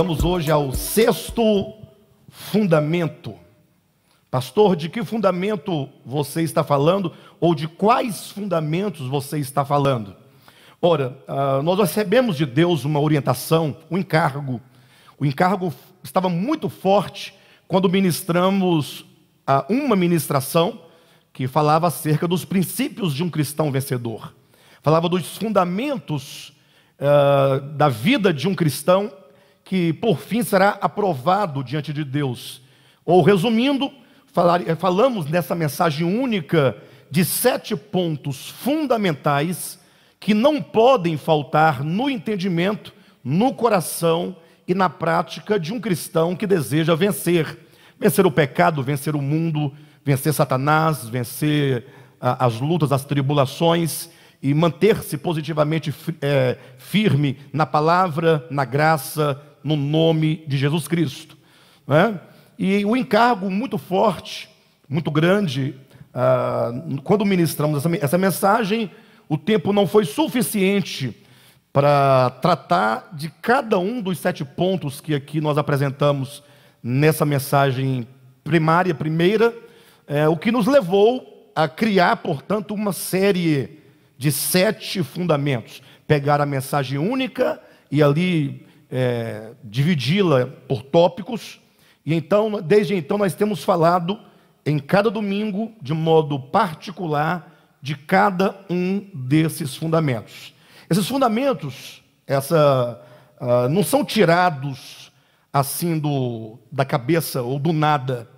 Vamos hoje ao sexto fundamento. Pastor, de que fundamento você está falando? Ou de quais fundamentos você está falando? Ora, ah, nós recebemos de Deus uma orientação, um encargo. O encargo estava muito forte quando ministramos ah, uma ministração que falava acerca dos princípios de um cristão vencedor. Falava dos fundamentos ah, da vida de um cristão que por fim será aprovado diante de Deus. Ou resumindo, falar, eh, falamos nessa mensagem única de sete pontos fundamentais que não podem faltar no entendimento, no coração e na prática de um cristão que deseja vencer. Vencer o pecado, vencer o mundo, vencer Satanás, vencer a, ah, as lutas, as tribulações e manter-se positivamente é, firme na palavra, na graça, no nome de Jesus Cristo. Né? E o encargo muito forte, muito grande, ah, quando ministramos essa, essa mensagem, o tempo não foi suficiente para tratar de cada um dos sete pontos que aqui nós apresentamos nessa mensagem primária, primeira, é, o que nos levou a criar, portanto, uma série de sete fundamentos. Pegar a mensagem única e ali é, dividi-la por tópicos, e então, desde então, nós temos falado em cada domingo, de modo particular, de cada um desses fundamentos. Esses fundamentos, essa, uh, não são tirados assim do, da cabeça ou do nada.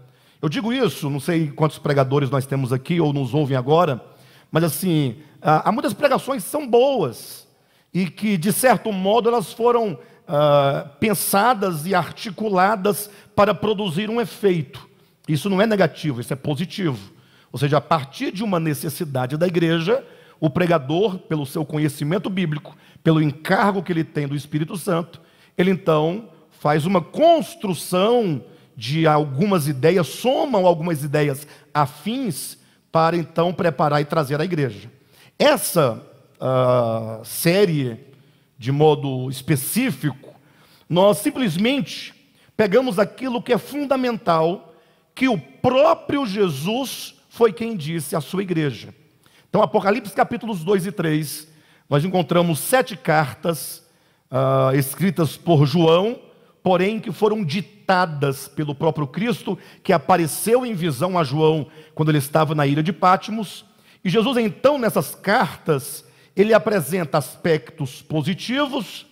Eu digo isso, não sei quantos pregadores nós temos aqui ou nos ouvem agora, mas assim, ah, há muitas pregações que são boas e que, de certo modo, elas foram ah, pensadas e articuladas para produzir um efeito. Isso não é negativo, isso é positivo. Ou seja, a partir de uma necessidade da igreja, o pregador, pelo seu conhecimento bíblico, pelo encargo que ele tem do Espírito Santo, ele então faz uma construção de algumas ideias, somam algumas ideias afins para então preparar e trazer à igreja. Essa uh, série de modo específico, nós simplesmente pegamos aquilo que é fundamental, que o próprio Jesus foi quem disse à sua igreja. Então, Apocalipse capítulos 2 e 3, nós encontramos sete cartas uh, escritas por João, porém que foram ditadas pelo próprio Cristo, que apareceu em visão a João quando ele estava na ilha de Patmos. E Jesus, então, nessas cartas, ele apresenta aspectos positivos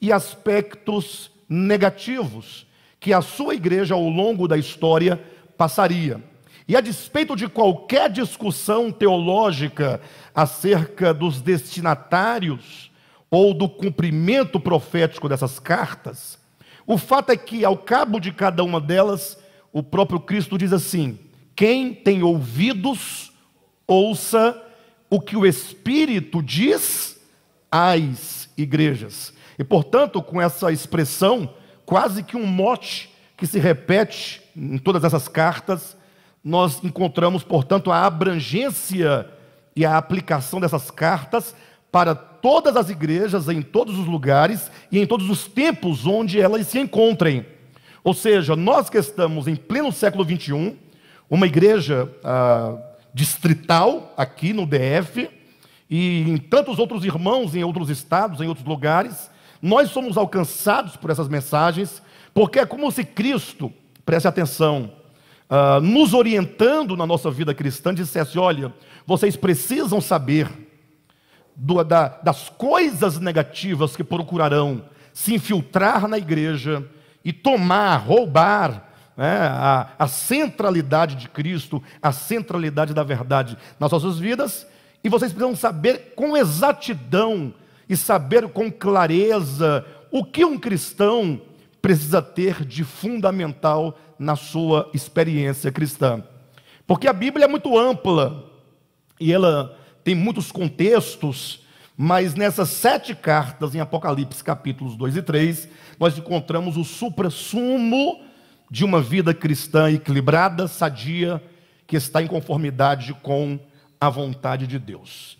e aspectos negativos que a sua igreja ao longo da história passaria. E a despeito de qualquer discussão teológica acerca dos destinatários ou do cumprimento profético dessas cartas, o fato é que, ao cabo de cada uma delas, o próprio Cristo diz assim: quem tem ouvidos, ouça o que o Espírito diz às igrejas. E, portanto, com essa expressão, quase que um mote que se repete em todas essas cartas, nós encontramos, portanto, a abrangência e a aplicação dessas cartas para todas as igrejas, em todos os lugares e em todos os tempos onde elas se encontrem. Ou seja, nós que estamos em pleno século XXI, uma igreja. Ah, distrital, aqui no DF, e em tantos outros irmãos em outros estados, em outros lugares, nós somos alcançados por essas mensagens, porque é como se Cristo, preste atenção, uh, nos orientando na nossa vida cristã, dissesse: olha, vocês precisam saber do, da, das coisas negativas que procurarão se infiltrar na igreja e tomar, roubar, né, a, a centralidade de Cristo, a centralidade da verdade nas nossas vidas, e vocês precisam saber com exatidão e saber com clareza o que um cristão precisa ter de fundamental na sua experiência cristã. Porque a Bíblia é muito ampla e ela tem muitos contextos, mas nessas sete cartas, em Apocalipse capítulos 2 e 3, nós encontramos o suprassumo de uma vida cristã equilibrada, sadia, que está em conformidade com a vontade de Deus.